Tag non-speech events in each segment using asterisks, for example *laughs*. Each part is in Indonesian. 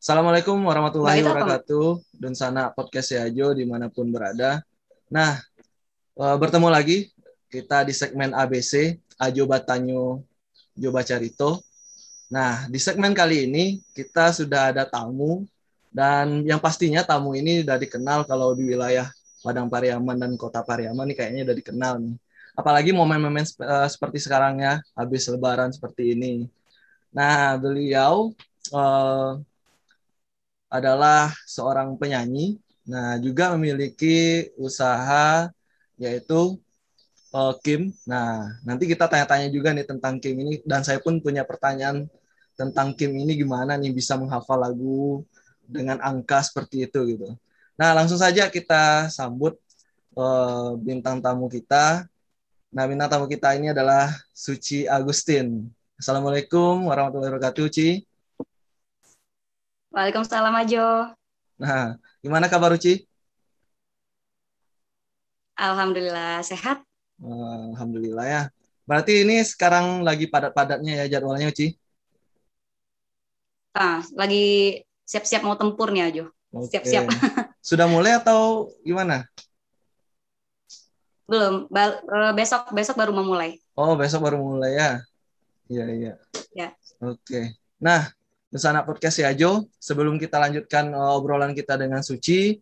Assalamualaikum warahmatullahi wabarakatuh. Dan sana podcast Yajo dimanapun berada. Nah, eh, bertemu lagi kita di segmen ABC Ajo Batanyo Jo Bacarito. Nah, di segmen kali ini kita sudah ada tamu dan yang pastinya tamu ini sudah dikenal kalau di wilayah Padang Pariaman dan Kota Pariaman ini kayaknya sudah dikenal nih. Apalagi momen-momen eh, seperti sekarang ya, habis lebaran seperti ini. Nah, beliau uh, adalah seorang penyanyi. Nah, juga memiliki usaha yaitu uh, Kim. Nah, nanti kita tanya-tanya juga nih tentang Kim ini dan saya pun punya pertanyaan tentang Kim ini gimana nih bisa menghafal lagu dengan angka seperti itu gitu. Nah, langsung saja kita sambut uh, bintang tamu kita. Nah, bintang tamu kita ini adalah Suci Agustin. Assalamualaikum warahmatullahi wabarakatuh, Ci. Waalaikumsalam Ajo. Nah, gimana kabar Uci? Alhamdulillah sehat. Alhamdulillah ya. Berarti ini sekarang lagi padat-padatnya ya jadwalnya Uci? Ah, lagi siap-siap mau tempur nih Ajo. Siap-siap. *laughs* Sudah mulai atau gimana? Belum. Ba eh, besok besok baru memulai. Oh, besok baru mulai ya. Iya, iya. Ya. Oke. Nah, Nusana Podcast ya Jo. Sebelum kita lanjutkan uh, obrolan kita dengan Suci,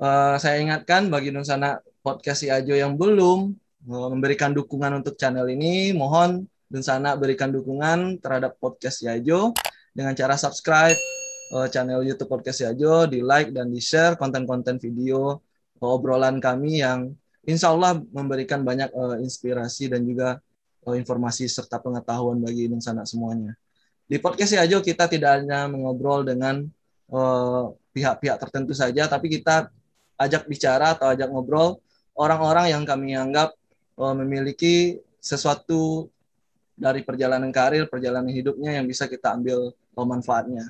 uh, saya ingatkan bagi Nusana Podcast ya Jo yang belum uh, memberikan dukungan untuk channel ini, mohon Nusana berikan dukungan terhadap podcast ya Jo dengan cara subscribe uh, channel YouTube Podcast ya Jo, di like dan di share konten-konten video uh, obrolan kami yang insya Allah memberikan banyak uh, inspirasi dan juga uh, informasi serta pengetahuan bagi Nusana semuanya. Di podcast ya Jo kita tidak hanya mengobrol dengan pihak eh, pihak-pihak tertentu saja, tapi kita ajak bicara atau ajak ngobrol orang-orang yang kami anggap uh, memiliki sesuatu dari perjalanan karir, perjalanan hidupnya yang bisa kita ambil eh, manfaatnya.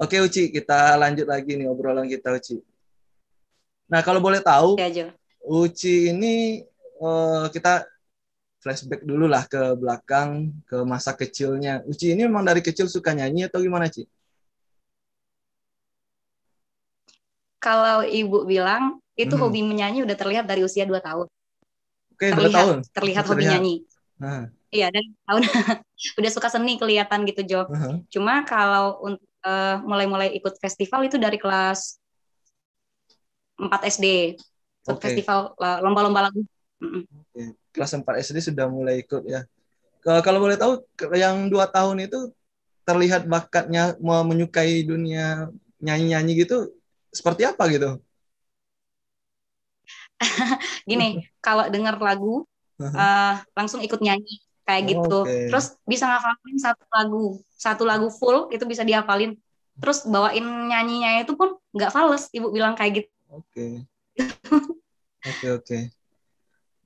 Oke Uci, kita lanjut lagi nih obrolan kita Uci. Nah kalau boleh tahu, ya, Uci ini uh, kita flashback dulu lah ke belakang ke masa kecilnya. Uci ini memang dari kecil suka nyanyi atau gimana, Ci? Kalau ibu bilang itu hmm. hobi menyanyi udah terlihat dari usia 2 tahun. Oke, okay, terlihat, tahun. Terlihat hobi nyanyi. Nah. Iya, dan tahun *laughs* udah suka seni kelihatan gitu, Jo. Uh -huh. Cuma kalau untuk eh, mulai-mulai ikut festival itu dari kelas 4 SD. okay. festival eh, lomba-lomba lagu. Okay kelas 4 SD sudah mulai ikut ya. Kalau boleh tahu yang dua tahun itu terlihat bakatnya mau menyukai dunia nyanyi-nyanyi gitu seperti apa gitu? *laughs* Gini, kalau dengar lagu uh, langsung ikut nyanyi kayak oh, gitu. Okay. Terus bisa ngafalin satu lagu, satu lagu full itu bisa dihafalin. Terus bawain nyanyinya itu pun nggak fals, ibu bilang kayak gitu. Oke. Okay. *laughs* Oke okay, oke. Okay.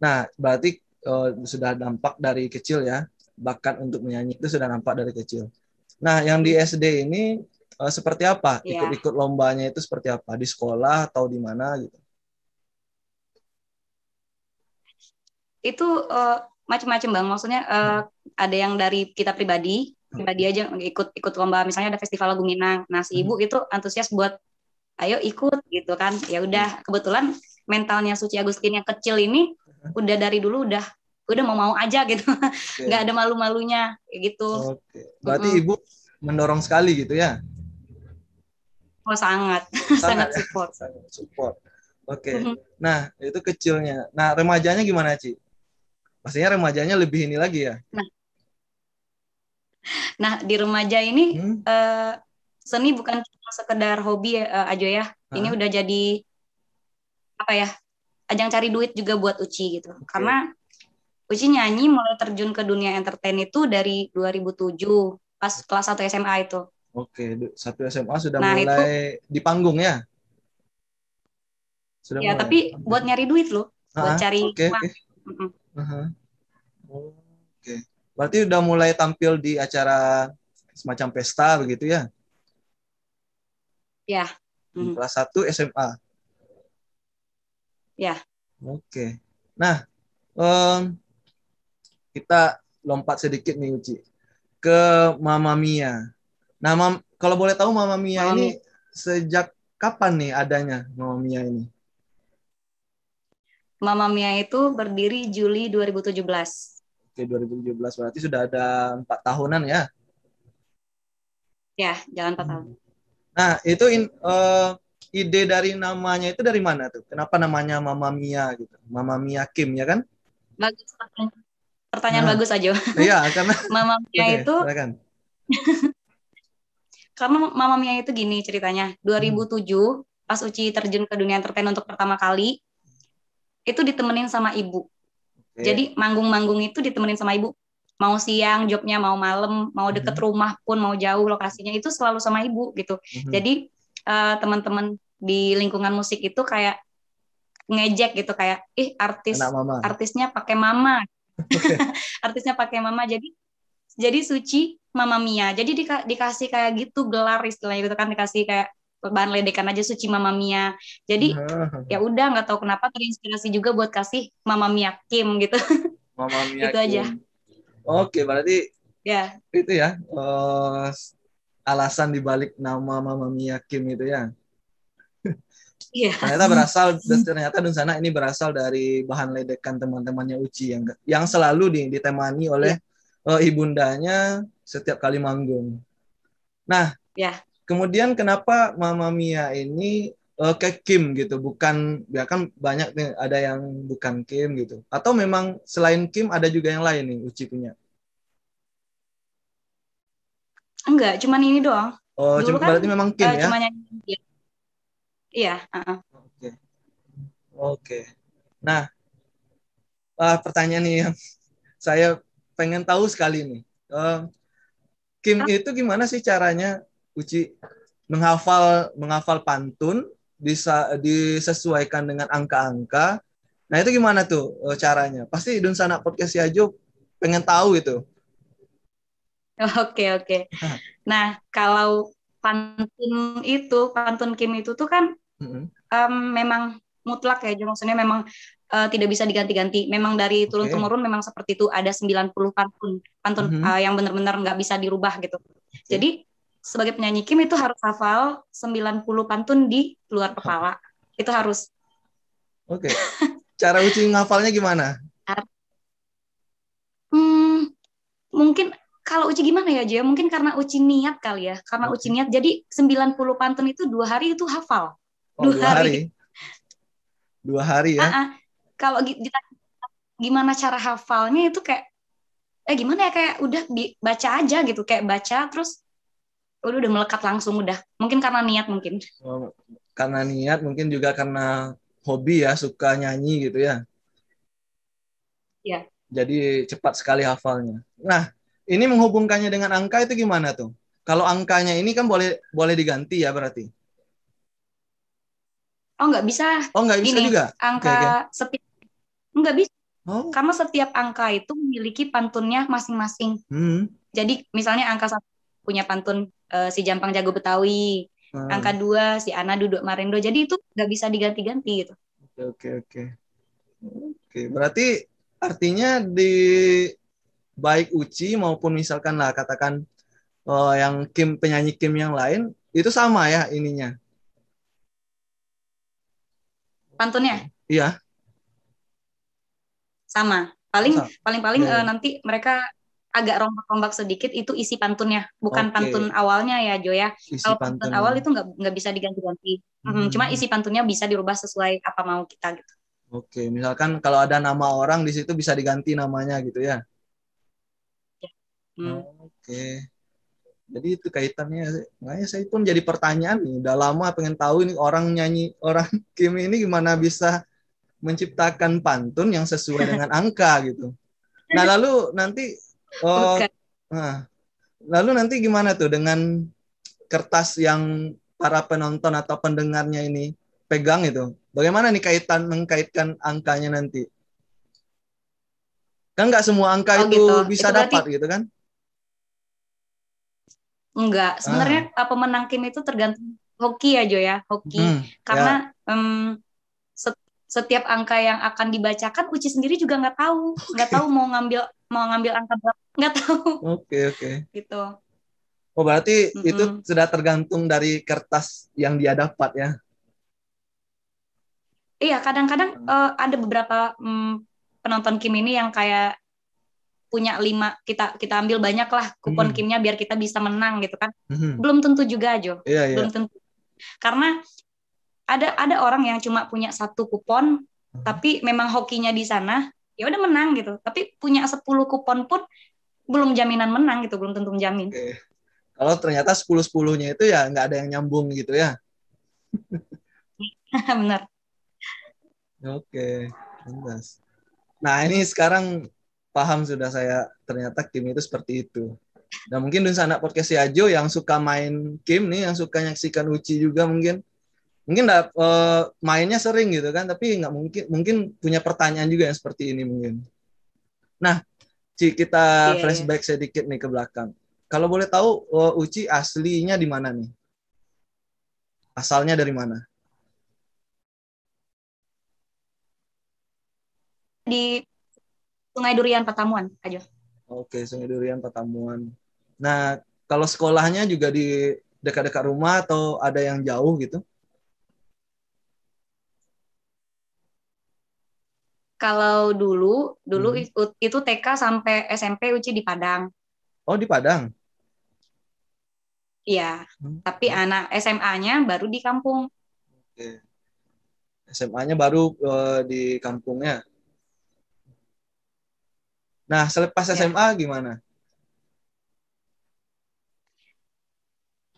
Nah, berarti uh, sudah dampak dari kecil ya. bahkan untuk menyanyi itu sudah nampak dari kecil. Nah, yang di SD ini uh, seperti apa? Iya. Ikut-ikut lombanya itu seperti apa? Di sekolah atau di mana gitu? Itu uh, eh, macam-macam bang. Maksudnya uh, ada yang dari kita pribadi, pribadi aja ikut ikut lomba. Misalnya ada festival lagu Minang. Nah, si ibu hmm. itu antusias buat ayo ikut gitu kan. Ya udah kebetulan mentalnya Suci Agustin yang kecil ini udah dari dulu udah udah mau mau aja gitu okay. nggak ada malu-malunya gitu okay. berarti mm -hmm. ibu mendorong sekali gitu ya oh sangat *laughs* sangat, ya? sangat support sangat support oke nah itu kecilnya nah remajanya gimana Ci? pastinya remajanya lebih ini lagi ya nah nah di remaja ini hmm? eh, seni bukan cuma sekedar hobi eh, aja ya ini udah jadi apa ya ajang cari duit juga buat Uci gitu. Okay. Karena Uci nyanyi mulai terjun ke dunia entertain itu dari 2007 pas kelas 1 SMA itu. Oke, okay. satu SMA sudah nah, mulai di panggung ya? Sudah ya, mulai. tapi buat nyari duit loh, buat ah, cari okay, uang. Okay. Oke, okay. berarti udah mulai tampil di acara semacam pesta begitu ya? Ya. Mm. Kelas 1 SMA. Ya. Oke. Nah, um, kita lompat sedikit nih Uci ke Mama Mia. Nah, mam, kalau boleh tahu Mama Mia Mama ini sejak kapan nih adanya Mama Mia ini? Mama Mia itu berdiri Juli 2017. Oke, 2017 berarti sudah ada empat tahunan ya? Ya, jalan empat tahun. Nah, itu in, uh, ide dari namanya itu dari mana tuh? Kenapa namanya Mama Mia gitu? Mama Mia Kim ya kan? Bagus pertanyaan nah. bagus aja. *laughs* Iya karena Mama Mia okay, itu. Silakan. *laughs* karena Mama Mia itu gini ceritanya. 2007 hmm. pas Uci terjun ke dunia entertain untuk pertama kali itu ditemenin sama ibu. Okay. Jadi manggung-manggung itu ditemenin sama ibu. Mau siang jobnya, mau malam, mau deket mm -hmm. rumah pun, mau jauh lokasinya itu selalu sama ibu gitu. Mm -hmm. Jadi uh, teman-teman di lingkungan musik itu kayak ngejek gitu kayak ih artis artisnya pakai mama *laughs* artisnya pakai mama jadi jadi suci mama mia jadi di, dikasih kayak gitu gelar istilahnya gitu kan dikasih kayak bahan ledekan aja suci mama mia jadi iya, iya, iya. ya udah nggak tahu kenapa terinspirasi juga buat kasih mama mia kim gitu *laughs* mama mia itu aja oke berarti ya itu ya uh, alasan dibalik nama mama mia kim itu ya yeah. ternyata berasal ternyata sana ini berasal dari bahan ledekan teman-temannya Uci yang yang selalu ditemani oleh yeah. Iya. uh, ibundanya setiap kali manggung. Nah, yeah. kemudian kenapa Mama Mia ini uh, ke Kim gitu, bukan ya kan banyak nih ada yang bukan Kim gitu. Atau memang selain Kim ada juga yang lain nih Uci punya? Enggak, cuman ini doang. Oh, cuman, kan, berarti memang Kim uh, ya? Cuman yang, ya. Iya. Oke. Oke. Nah, uh, pertanyaan nih yang saya pengen tahu sekali nih. Uh, Kim itu gimana sih caranya Uci menghafal menghafal pantun bisa disesuaikan dengan angka-angka. Nah itu gimana tuh e, caranya? Pasti dun Sanak Podcast Yajo pengen tahu itu. *laughs* Oke oke. Nah kalau pantun itu pantun Kim itu tuh kan mm-hmm. um, memang mutlak ya maksudnya memang uh, tidak bisa diganti-ganti. Memang dari turun temurun memang seperti itu ada 90 pantun pantun mm-hmm. uh, yang benar-benar nggak bisa dirubah gitu. Okay. Jadi sebagai penyanyi Kim itu harus hafal 90 pantun di luar kepala. Oh. *laughs* Itu harus. Oke. Okay. Cara uji ngafalnya gimana? Hmm, mungkin kalau Uci gimana ya, Jo? Mungkin karena Uci niat kali ya. Karena okay. Uci niat, jadi 90 pantun itu dua hari itu hafal dua, hari. hari. Dua hari ya? Uh-uh. Kalau gimana cara hafalnya itu kayak eh gimana ya kayak udah baca aja gitu kayak baca terus udah udah melekat langsung udah mungkin karena niat mungkin oh, karena niat mungkin juga karena hobi ya suka nyanyi gitu ya Iya. jadi cepat sekali hafalnya nah ini menghubungkannya dengan angka itu gimana tuh kalau angkanya ini kan boleh boleh diganti ya berarti Oh nggak bisa. Oh nggak bisa Gini, juga. Angka okay, okay. setiap nggak bisa. Oh. Karena setiap angka itu memiliki pantunnya masing-masing. Hmm. Jadi misalnya angka satu punya pantun uh, si Jampang Jago Betawi, hmm. angka dua si Ana Duduk Marindo. Jadi itu nggak bisa diganti-ganti gitu. Oke okay, oke okay, oke. berarti artinya di baik Uci maupun misalkan lah katakan uh, yang Kim penyanyi Kim yang lain itu sama ya ininya pantunnya? Iya. Sama. Paling Sama. paling paling ya, Uh, nanti mereka agak rombak-rombak sedikit itu isi pantunnya, bukan okay. pantun awalnya ya Jo ya. Kalau pantun, pantun awal itu nggak nggak bisa diganti-ganti. Hmm. Cuma isi pantunnya bisa dirubah sesuai apa mau kita gitu. Oke, misalkan kalau ada nama orang di situ bisa diganti namanya gitu ya. ya. Hmm. Oke. Jadi itu kaitannya. Makanya saya pun jadi pertanyaan nih. Udah lama pengen tahu ini orang nyanyi, orang Kim *laughs* ini gimana bisa menciptakan pantun yang sesuai dengan angka gitu. Nah lalu nanti, oh, nah, lalu nanti gimana tuh dengan kertas yang para penonton atau pendengarnya ini pegang itu? Bagaimana nih kaitan mengkaitkan angkanya nanti? Kan nggak semua angka oh, itu gitu. bisa itu dapat berarti... gitu kan? Enggak, ah. sebenarnya ah. pemenang kim itu tergantung hoki aja ya, ya, hoki. Hmm, Karena ya. um, setiap angka yang akan dibacakan Uci sendiri juga nggak tahu okay. nggak tahu mau ngambil mau ngambil angka berapa nggak tahu oke okay, oke okay. gitu oh berarti mm -hmm. itu sudah tergantung dari kertas yang dia dapat ya iya kadang-kadang uh, ada beberapa um, penonton Kim ini yang kayak punya lima kita kita ambil banyak lah kupon hmm. kimia biar kita bisa menang gitu kan hmm. belum tentu juga Jo yeah, yeah. belum tentu karena ada ada orang yang cuma punya satu kupon hmm. tapi memang hokinya di sana ya udah menang gitu tapi punya sepuluh kupon pun belum jaminan menang gitu belum tentu menjamin okay. kalau ternyata sepuluh sepuluhnya itu ya nggak ada yang nyambung gitu ya *laughs* benar oke okay. Nah, ini sekarang paham sudah saya ternyata game itu seperti itu. dan nah, mungkin di sana podcast si Ajo yang suka main game nih, yang suka nyaksikan Uci juga mungkin mungkin dap, uh, mainnya sering gitu kan, tapi nggak mungkin mungkin punya pertanyaan juga yang seperti ini mungkin. Nah, Ci kita yeah, iya. flashback sedikit nih ke belakang. Kalau boleh tahu eh, Uci aslinya di mana nih? Asalnya dari mana? Di Sungai Durian Patamuan aja. Oke, Sungai Durian Patamuan. Nah, kalau sekolahnya juga di dekat-dekat rumah atau ada yang jauh gitu? Kalau dulu, dulu hmm. itu, TK sampai SMP Uci di Padang. Oh, di Padang. Iya, hmm. tapi hmm. anak SMA-nya baru di kampung. Oke. SMA-nya baru uh, di kampungnya. Nah, selepas ya. SMA gimana?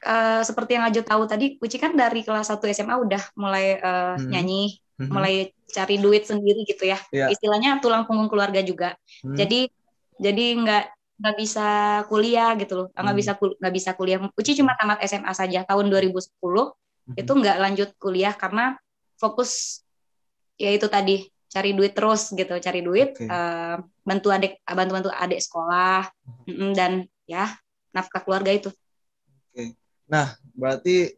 Uh, seperti yang Ajo tahu tadi, Uci kan dari kelas 1 SMA udah mulai uh, hmm. nyanyi, hmm. mulai cari duit sendiri gitu ya. ya. Istilahnya tulang punggung keluarga juga. Hmm. Jadi jadi nggak nggak bisa kuliah gitu loh, nggak hmm. bisa nggak bisa kuliah. Uci cuma tamat SMA saja tahun 2010 hmm. itu nggak lanjut kuliah karena fokus ya itu tadi cari duit terus gitu cari duit okay. uh, eh, bantu adik bantu bantu adik sekolah uh mhm. -huh. dan ya nafkah keluarga itu oke okay. nah berarti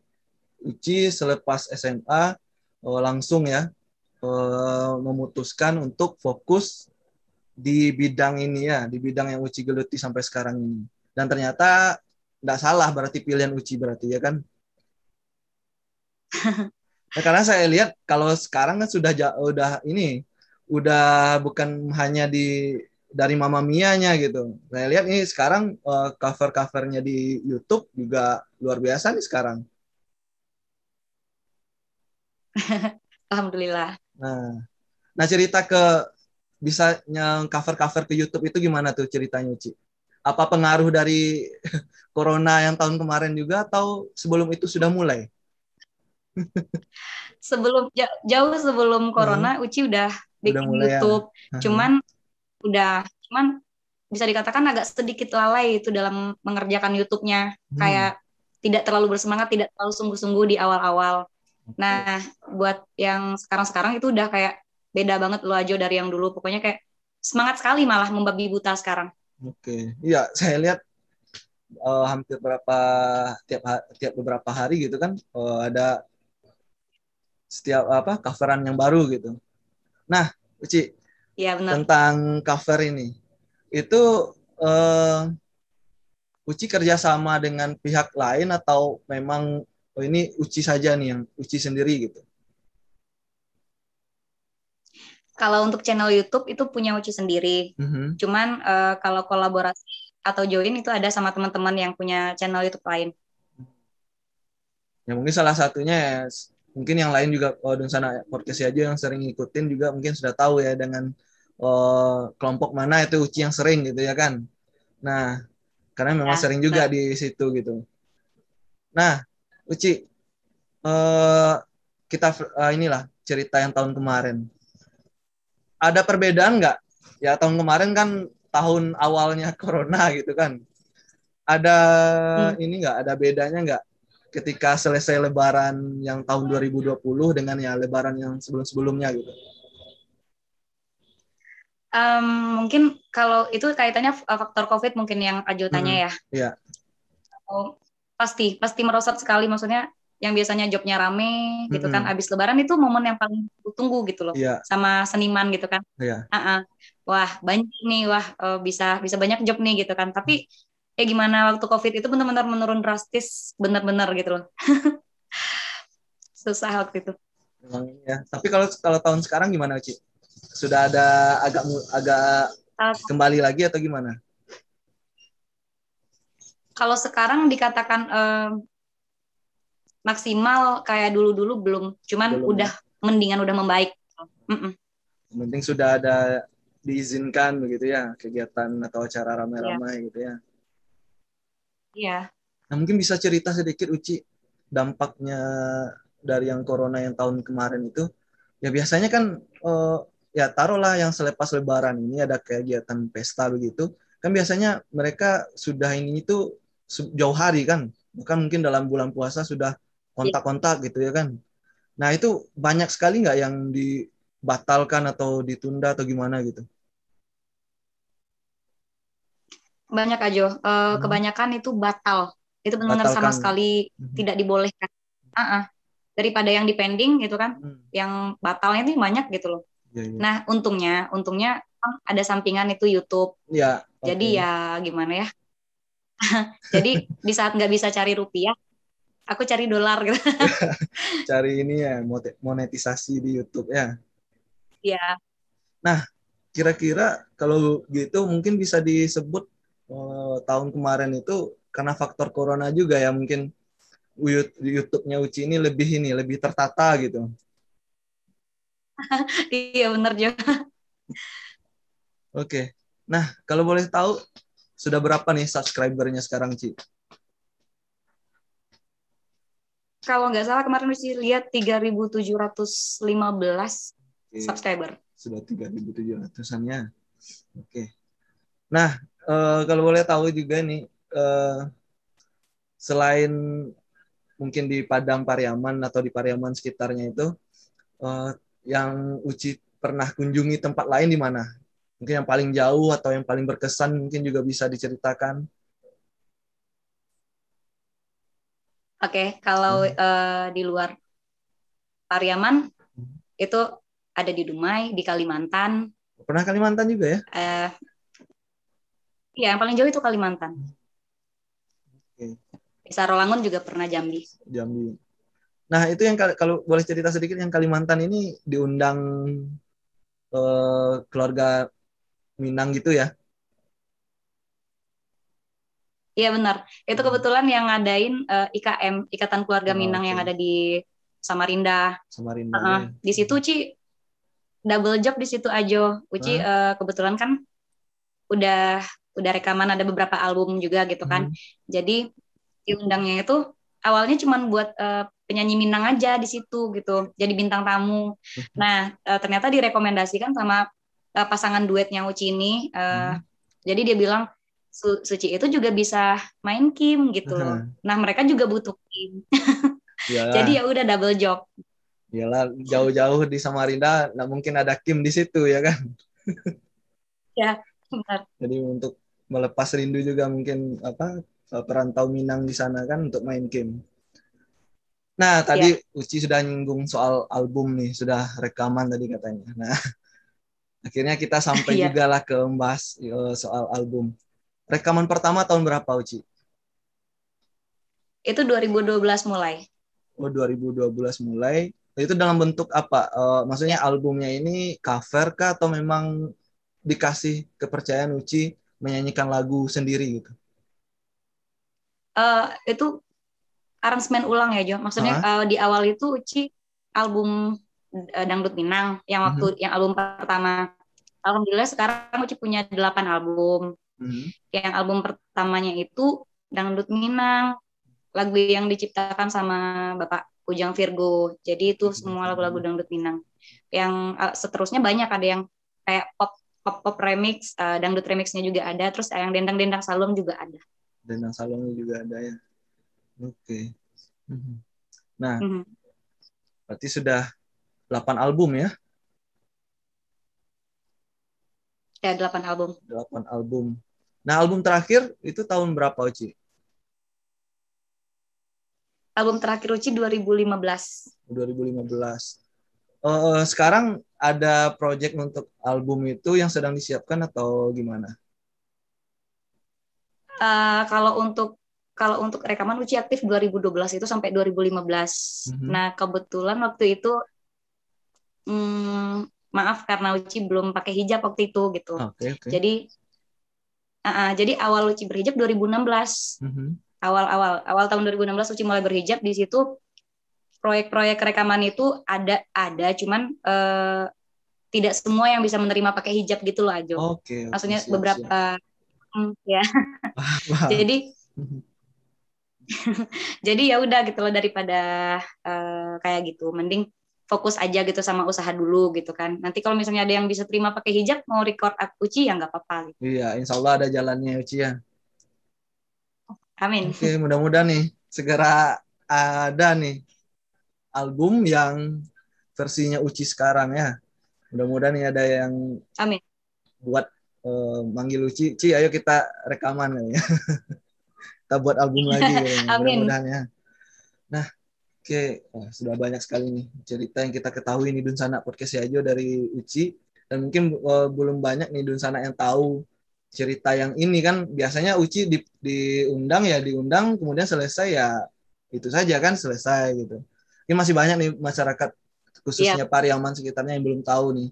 Uci selepas SMA uh, eh, langsung ya uh, memutuskan untuk fokus di bidang ini ya di bidang yang Uci geluti sampai sekarang ini dan ternyata tidak salah berarti pilihan Uci berarti ya kan *laughs* Nah, karena saya lihat kalau sekarang kan sudah udah ini udah bukan hanya di dari Mama Mia-nya gitu. Saya lihat ini sekarang uh, cover-covernya di YouTube juga luar biasa nih sekarang. *laughs* Alhamdulillah. Nah, nah cerita ke bisa yang cover-cover ke YouTube itu gimana tuh ceritanya, Ci? Apa pengaruh dari *laughs* corona yang tahun kemarin juga atau sebelum itu sudah mulai? sebelum jauh sebelum hmm. corona hmm. Uci udah bikin udah YouTube. Ya. Cuman udah cuman bisa dikatakan agak sedikit lalai itu dalam mengerjakan YouTube-nya. Hmm. Kayak tidak terlalu bersemangat, tidak terlalu sungguh-sungguh di awal-awal. Okay. Nah, buat yang sekarang-sekarang itu udah kayak beda banget lo aja dari yang dulu. Pokoknya kayak semangat sekali malah membabi buta sekarang. Oke. Okay. Iya, saya lihat uh, hampir berapa tiap tiap beberapa hari gitu kan uh, ada setiap apa coveran yang baru gitu. Nah, Uci, ya, benar. tentang cover ini, itu uh, Uci kerjasama dengan pihak lain atau memang oh ini Uci saja nih yang Uci sendiri gitu? Kalau untuk channel YouTube itu punya Uci sendiri, mm -hmm. cuman uh, kalau kolaborasi atau join itu ada sama teman-teman yang punya channel YouTube lain. Ya mungkin salah satunya ya, mungkin yang lain juga uh, di sana podcast aja yang sering ngikutin juga mungkin sudah tahu ya dengan uh, kelompok mana itu uci yang sering gitu ya kan. Nah, karena memang ya, sering juga di situ gitu. Nah, uci uh, kita uh, inilah cerita yang tahun kemarin. Ada perbedaan nggak? Ya tahun kemarin kan tahun awalnya *laughs* corona gitu kan. Ada hmm. ini nggak? Ada bedanya nggak? ketika selesai lebaran yang tahun 2020 dengan ya lebaran yang sebelum-sebelumnya gitu? Um, mungkin kalau itu kaitannya eh, faktor COVID mungkin yang Ajo tanya hmm, ya. Iya. Oh, pasti, pasti merosot sekali maksudnya yang biasanya jobnya rame gitu mm -hmm. kan abis lebaran itu momen yang paling tunggu gitu loh yeah. sama seniman gitu kan yeah. Iya. uh -uh. wah banyak nih wah eh, bisa bisa banyak job nih gitu kan tapi hmm ya gimana waktu covid itu benar-benar menurun drastis benar-benar gitu loh *laughs* susah waktu itu ya tapi kalau kalau tahun sekarang gimana Uci? sudah ada agak agak kembali lagi atau gimana kalau sekarang dikatakan uh, maksimal kayak dulu-dulu belum cuman belum. Ya? udah mendingan udah membaik mm -mm. penting sudah ada diizinkan begitu ya kegiatan atau acara ramai-ramai yeah. gitu ya Iya. Nah, mungkin bisa cerita sedikit Uci dampaknya dari yang corona yang tahun kemarin itu. Ya biasanya kan uh, ya taruhlah yang selepas lebaran ini ada kegiatan pesta begitu. Kan biasanya mereka sudah ini itu jauh hari kan. bukan mungkin dalam bulan puasa sudah kontak-kontak gitu ya kan. Nah, itu banyak sekali nggak yang dibatalkan atau ditunda atau gimana gitu? banyak aja uh, eh, hmm. kebanyakan itu batal itu benar-benar sama sekali hmm. tidak dibolehkan uh -uh. daripada yang dipending gitu kan hmm. yang batalnya itu banyak gitu loh ya, ya. nah untungnya untungnya kan ada sampingan itu YouTube ya okay. jadi ya gimana ya *laughs* jadi di saat nggak bisa cari rupiah aku cari dolar gitu *laughs* cari ini ya monetisasi di YouTube ya ya nah kira-kira kalau gitu mungkin bisa disebut uh, tahun kemarin itu karena faktor corona juga ya mungkin YouTube-nya Uci ini lebih ini lebih tertata gitu. *laughs* iya benar juga. Oke. Nah, kalau boleh tahu sudah berapa nih subscribernya sekarang, Ci? Kalau nggak salah kemarin Uci lihat 3715 okay. subscriber. Sudah 3700-an ya. Oke. Nah, Eh, kalau boleh tahu juga nih uh, selain mungkin di Padang Pariaman atau di Pariaman sekitarnya itu uh, yang Uci pernah kunjungi tempat lain di mana? Mungkin yang paling jauh atau yang paling berkesan mungkin juga bisa diceritakan. Oke, okay, kalau hmm. uh, di luar Pariaman hmm. itu ada di Dumai, di Kalimantan. Pernah Kalimantan juga ya? Uh, Iya, yang paling jauh itu Kalimantan. Oke. Okay. Rolangun juga pernah Jambi. Jambi. Nah, itu yang kalau boleh cerita sedikit yang Kalimantan ini diundang ke eh, keluarga Minang gitu ya? Iya benar. Itu hmm. kebetulan yang ngadain uh, eh, IKM Ikatan Keluarga oh, Minang okay. yang ada di Samarinda. Samarinda. Uh, ya. Di situ Ci double job di situ ajo. Uci huh? uh, eh, kebetulan kan udah udah rekaman ada beberapa album juga gitu kan. Hmm. Jadi diundangnya itu awalnya cuma buat uh, penyanyi Minang aja di situ gitu. Jadi bintang tamu. Hmm. Nah, uh, ternyata direkomendasikan sama uh, pasangan duetnya Uci ini uh, hmm. jadi dia bilang Su Suci itu juga bisa main Kim gitu Hmm. Nah, mereka juga butuh Kim. *laughs* jadi ya udah double job. Iyalah jauh-jauh di Samarinda nggak mungkin ada Kim di situ ya kan. ya, Benar. Jadi untuk melepas rindu juga mungkin apa eh, perantau Minang di sana kan untuk main game. Nah, iya. tadi Uci sudah nyinggung soal album nih, sudah rekaman tadi katanya. Nah, *laughs* akhirnya kita sampai yeah. juga lah ke membahas eh, soal album. Rekaman pertama tahun berapa, Uci? Itu 2012 mulai. Oh, 2012 mulai. Itu dalam bentuk apa? Uh, maksudnya albumnya ini cover kah atau memang dikasih kepercayaan Uci menyanyikan lagu sendiri gitu? Uh, itu aransemen ulang ya Jo. Maksudnya uh di awal itu Uci album uh, Dangdut Minang yang waktu uh-huh. yang album pertama. Alhamdulillah sekarang Uci punya 8 album. Uh-huh. Yang album pertamanya itu Dangdut Minang, lagu yang diciptakan sama Bapak Ujang Virgo. Jadi itu mhm. semua lagu-lagu Dangdut Minang. Yang uh, seterusnya banyak ada yang kayak pop pop pop remix, uh, dangdut remixnya juga ada, terus yang dendang dendang salom juga ada. Dendang salom juga ada ya. Oke. Okay. Mhm. Nah, mm -hmm. berarti sudah 8 album ya? Ya, 8 album. 8 album. Nah, album terakhir itu tahun berapa, Uci? Album terakhir Uci 2015. 2015. Uh, sekarang ada project untuk album itu yang sedang disiapkan atau gimana? Uh, kalau untuk kalau untuk rekaman Uci aktif 2012 itu sampai 2015. Mm -hmm. Nah kebetulan waktu itu hmm, maaf karena Uci belum pakai hijab waktu itu gitu. Okay, okay. Jadi uh, uh, jadi awal Uci berhijab 2016. Mm -hmm. Awal awal awal tahun 2016 Uci mulai berhijab di situ proyek-proyek rekaman itu ada ada cuman uh, tidak semua yang bisa menerima pakai hijab gitu loh Ajo. Oke. Okay, okay, Maksudnya siap, beberapa siap. Hmm, ya. jadi mm-hmm. *laughs* jadi ya udah gitu loh daripada uh, kayak gitu mending fokus aja gitu sama usaha dulu gitu kan. Nanti kalau misalnya ada yang bisa terima pakai hijab mau record aku Uci ya nggak apa-apa. Gitu. Iya, insya Allah ada jalannya Uci ya. Amin. Oke, mudah-mudahan nih segera ada nih album yang versinya Uci sekarang ya. Mudah-mudahan ini ada yang Amin. buat uh, manggil Uci, Ci ayo kita rekaman ya. *laughs* kita buat album *laughs* lagi ya. mudah-mudahan ya. Nah, oke, okay. Oh, sudah banyak sekali nih cerita yang kita ketahui nih Dunsana Sana podcast Ajo ya, dari Uci dan mungkin uh, belum banyak nih Dunsana Sana yang tahu cerita yang ini kan biasanya Uci di, diundang ya diundang kemudian selesai ya itu saja kan selesai gitu ini masih banyak nih masyarakat khususnya yeah. Pariaman sekitarnya yang belum tahu nih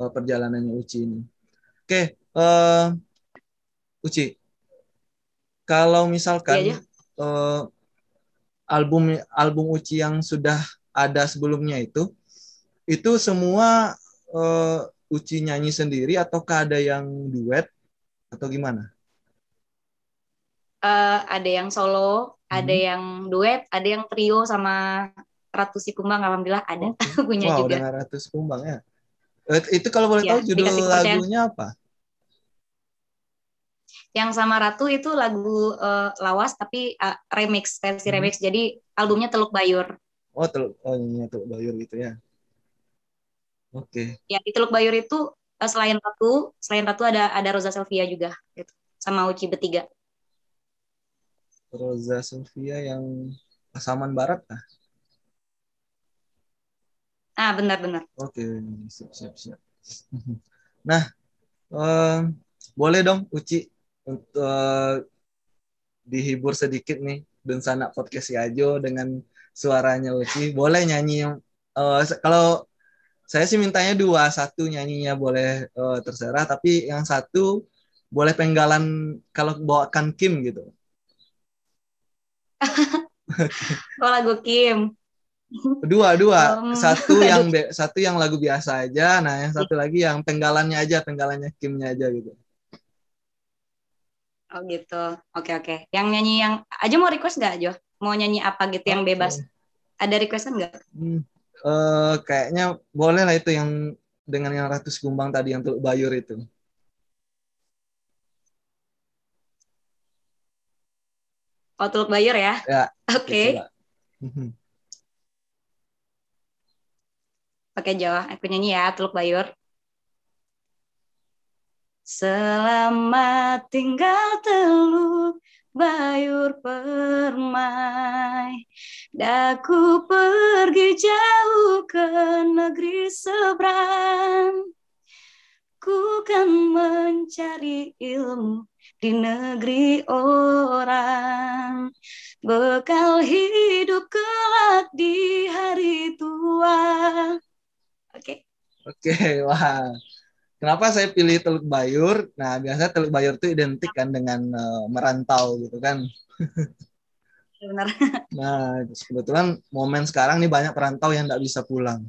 uh, perjalanannya Uci ini. Oke, okay, uh, eh, Uci, kalau misalkan yeah, yeah. Uh, album album Uci yang sudah ada sebelumnya itu, itu semua uh, Uci nyanyi sendiri ataukah ada yang duet atau gimana? Uh, ada yang solo, ada hmm. yang duet, ada yang trio sama Ratusi Kumbang alhamdulillah ada okay. Oh, *laughs* punya wow, juga. Wow, Ratusi Kumbang ya. Eh, itu kalau boleh ya, tahu judul lagunya apa? Yang sama Ratu itu lagu uh, lawas tapi uh, remix versi hmm. remix. Jadi albumnya Teluk Bayur. Oh, Teluk oh ya, Teluk Bayur gitu ya. Oke. Okay. Ya, di Teluk Bayur itu uh, selain Ratu, selain Ratu ada ada Rosa Sylvia juga gitu. Sama Uci bertiga. Rosa Sylvia yang Pasaman Barat ah. Ah, benar-benar. Oke, siap, *laughs* Nah, um, boleh dong Uci untuk eh, dihibur sedikit nih dan sana podcast si ajo dengan suaranya Uci. Boleh nyanyi yang uh, eh, kalau saya sih mintanya dua, satu nyanyinya boleh uh, terserah, tapi yang satu boleh penggalan kalau bawakan Kim gitu. Kalau *laughs* lagu Kim. Dua, dua. Um, satu *laughs* yang satu yang lagu biasa aja, nah yang satu lagi yang tenggalannya aja, tenggalannya Kimnya aja gitu. Oh gitu. Oke, okay, oke. Okay. Yang nyanyi yang aja mau request nggak, Jo? Mau nyanyi apa gitu okay. yang bebas? Ada requestan nggak? Hmm, uh, kayaknya boleh lah itu yang dengan yang ratus gumbang tadi yang Teluk Bayur itu. Oh, Teluk Bayur ya? Ya. Oke. Okay. Pakai Jawa, aku nyanyi ya, Teluk Bayur. Selamat tinggal Teluk Bayur permai. Daku pergi jauh ke negeri seberang. Ku kan mencari ilmu di negeri orang. Bekal hidup kelak di hari tua. Oke, okay, *laughs* wah. Kenapa saya pilih Teluk Bayur? Nah, biasanya Teluk Bayur itu identik kan dengan uh, merantau gitu kan. *laughs* Benar. *laughs* Nah, kebetulan momen sekarang nih banyak perantau yang nggak bisa pulang.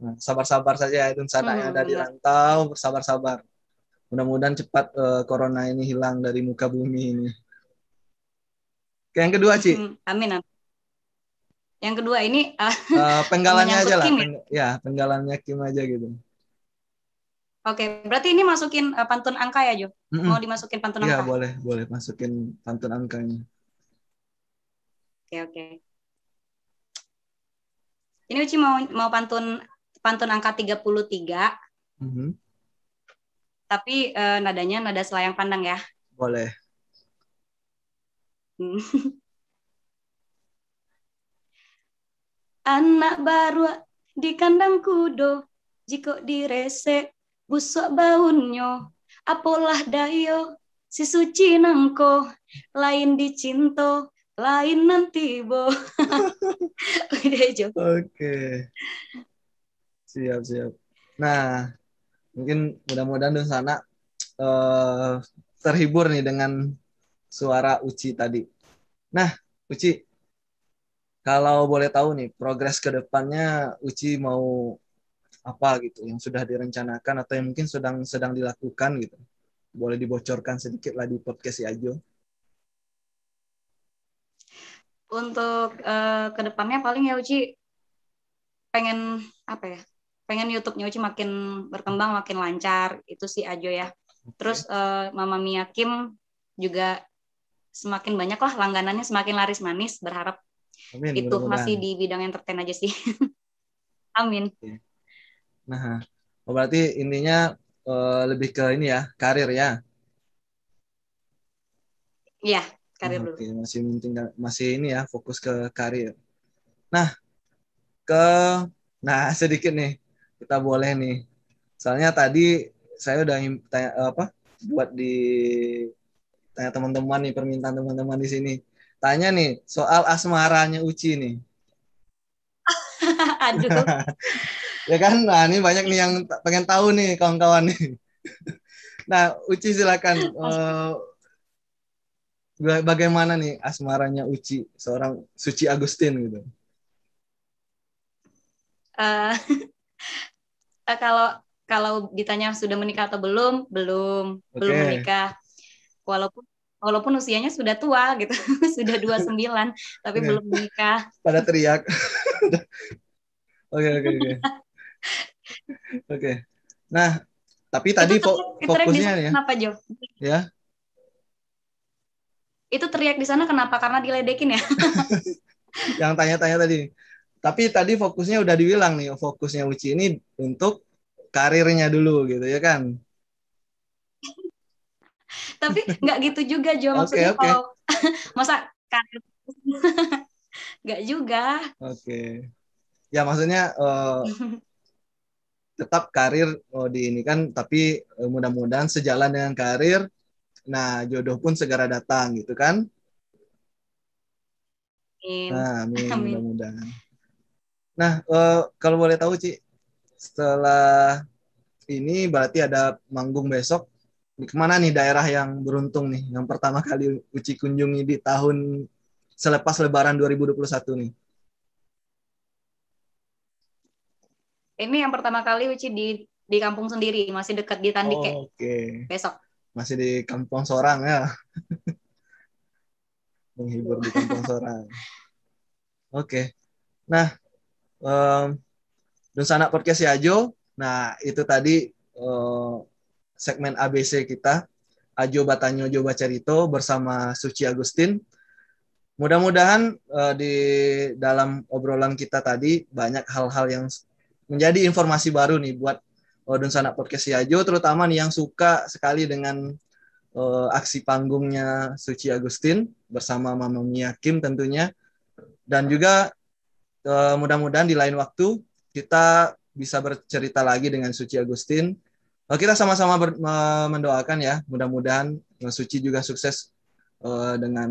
Nah, sabar-sabar saja itu ya, sana hmm, yang ada di rantau, bersabar-sabar. Mudah-mudahan cepat uh, corona ini hilang dari muka bumi ini. Yang kedua, Ci. Hmm, amin. amin yang kedua ini uh, penggalannya aja lah Kim, ya? ya penggalannya Kim aja gitu oke okay, berarti ini masukin uh, pantun angka ya Jo mm -mm. mau dimasukin pantun iya, angka ya boleh boleh masukin pantun angkanya oke okay, oke okay. ini Uci mau mau pantun pantun angka 33 puluh mm -hmm. tapi uh, nadanya nada selayang pandang ya boleh hmm. *laughs* Anak baru di kandang kudo, jiko diresek busuk baunyo, apolah dayo, si suci nangko, lain dicinto, lain nanti bo. *laughs* Oke. Okay. Siap siap. Nah, mungkin mudah-mudahan di sana uh, terhibur nih dengan suara Uci tadi. Nah, Uci, kalau boleh tahu nih, progres ke depannya Uci mau apa gitu yang sudah direncanakan atau yang mungkin sedang sedang dilakukan gitu. Boleh dibocorkan sedikit lah di podcast Ajo. Untuk uh, depannya paling ya Uci pengen apa ya? Pengen YouTube-nya Uci makin berkembang, makin lancar. Itu si Ajo ya. Terus uh, Mama Mia Kim juga semakin banyak loh langganannya semakin laris manis berharap Amin, itu masih di bidang entertain aja sih. *laughs* Amin. Iya. Nah, oh, berarti intinya uh, lebih ke ini ya, karir ya. Iya, karir nah, dulu. Okay. Masih penting masih ini ya, fokus ke karir. Nah, ke nah *laughs* sedikit nih kita boleh nih. Soalnya tadi saya udah tanya, apa buat di tanya teman-teman nih permintaan teman-teman di sini Tanya nih soal asmaranya Uci nih. *laughs* Aduh. *laughs* ya kan, nah ini banyak nih yang pengen tahu nih kawan-kawan nih. *laughs* nah Uci silakan. Uh, bagaimana nih asmaranya Uci seorang Suci Agustin gitu? Uh, kalau kalau ditanya sudah menikah atau belum, belum, okay. belum menikah. Walaupun walaupun usianya sudah tua gitu, *laughs* sudah 29 tapi iya. belum menikah. Pada teriak. *laughs* Oke oke oke. Oke. Nah, tapi tadi itu teriak, fokusnya ya. Kenapa, Jo? Ya. Itu teriak di sana kenapa? Karena diledekin ya. *laughs* Yang tanya-tanya tadi. Tapi tadi fokusnya udah dibilang nih, fokusnya Uci ini untuk karirnya dulu gitu ya kan tapi nggak gitu juga Jo maksudnya okay, kalau *laughs* masa karir *laughs* nggak juga oke okay. ya maksudnya uh, *laughs* tetap karir oh, di ini kan tapi eh, mudah-mudahan sejalan dengan karir nah jodoh pun segera datang gitu kan amin nah, amin, amin. mudah-mudahan nah uh, kalau boleh tahu Ci setelah ini berarti ada manggung besok kemana nih daerah yang beruntung nih yang pertama kali Uci kunjungi di tahun selepas Lebaran 2021 nih? Ini yang pertama kali Uci di di kampung sendiri masih dekat di Tandike. Oh, Okay. Besok. Masih di kampung seorang ya. *laughs* Menghibur di kampung seorang. Oke. Okay. Nah, um, sanak Podcast Jo Nah, itu tadi uh, segmen ABC kita. Ajo Batanyo Joba Cerito bersama Suci Agustin. Mudah-mudahan uh, di dalam obrolan kita tadi banyak hal-hal yang menjadi informasi baru nih buat Odun Sanak Podcast Ajo, terutama nih yang suka sekali dengan uh, aksi panggungnya Suci Agustin bersama Mama Mia Kim tentunya. Dan juga uh, mudah-mudahan di lain waktu kita bisa bercerita lagi dengan Suci Agustin Oh, kita sama-sama mendoakan ya, mudah-mudahan Suci juga sukses uh, dengan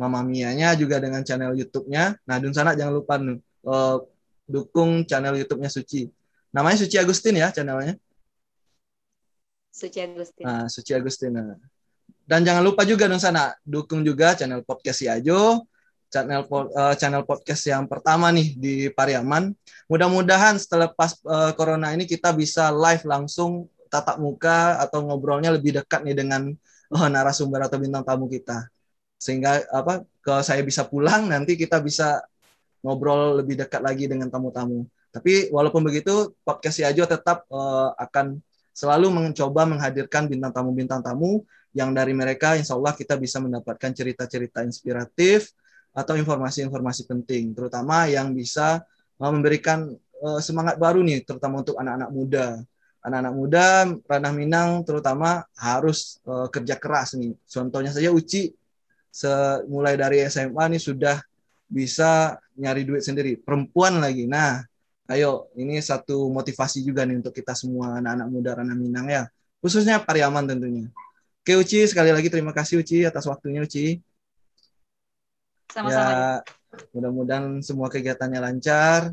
Mama Mia-nya juga dengan channel YouTube-nya. Nah, Dun Sana jangan lupa uh, dukung channel YouTube-nya Suci. Namanya Suci Agustin ya channelnya. Suci Agustin. Nah, Suci Agustin. Nah, dan jangan lupa juga Dun Sana dukung juga channel podcast si Ajo channel eh, channel podcast yang pertama nih di Pariaman. Mudah-mudahan setelah pas uh, corona ini kita bisa live langsung tatap muka atau ngobrolnya lebih dekat nih dengan oh, narasumber atau bintang tamu kita. Sehingga apa kalau saya bisa pulang nanti kita bisa ngobrol lebih dekat lagi dengan tamu-tamu. Tapi walaupun begitu podcast si Ajo tetap uh, akan selalu mencoba menghadirkan bintang tamu-bintang tamu yang dari mereka insya Allah kita bisa mendapatkan cerita-cerita inspiratif atau informasi-informasi penting, terutama yang bisa eh, memberikan eh, semangat baru nih, terutama untuk anak-anak muda anak-anak muda ranah Minang terutama harus uh, kerja keras nih. Contohnya saja Uci mulai dari SMA nih sudah bisa nyari duit sendiri. Perempuan lagi. Nah, ayo ini satu motivasi juga nih untuk kita semua anak-anak muda ranah Minang ya. Khususnya Pariaman tentunya. Oke Uci, sekali lagi terima kasih Uci atas waktunya Uci. Sama-sama. Ya, mudah-mudahan semua kegiatannya lancar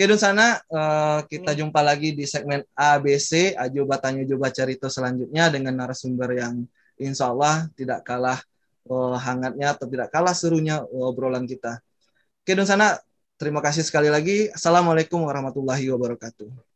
Oke Dun sana uh, kita hmm. jumpa lagi di segmen ABC Ajoba Tanya Coba Cerita selanjutnya dengan narasumber yang insya Allah tidak kalah uh, hangatnya atau tidak kalah serunya obrolan kita. Oke Dun sana terima kasih sekali lagi. Assalamualaikum warahmatullahi wabarakatuh.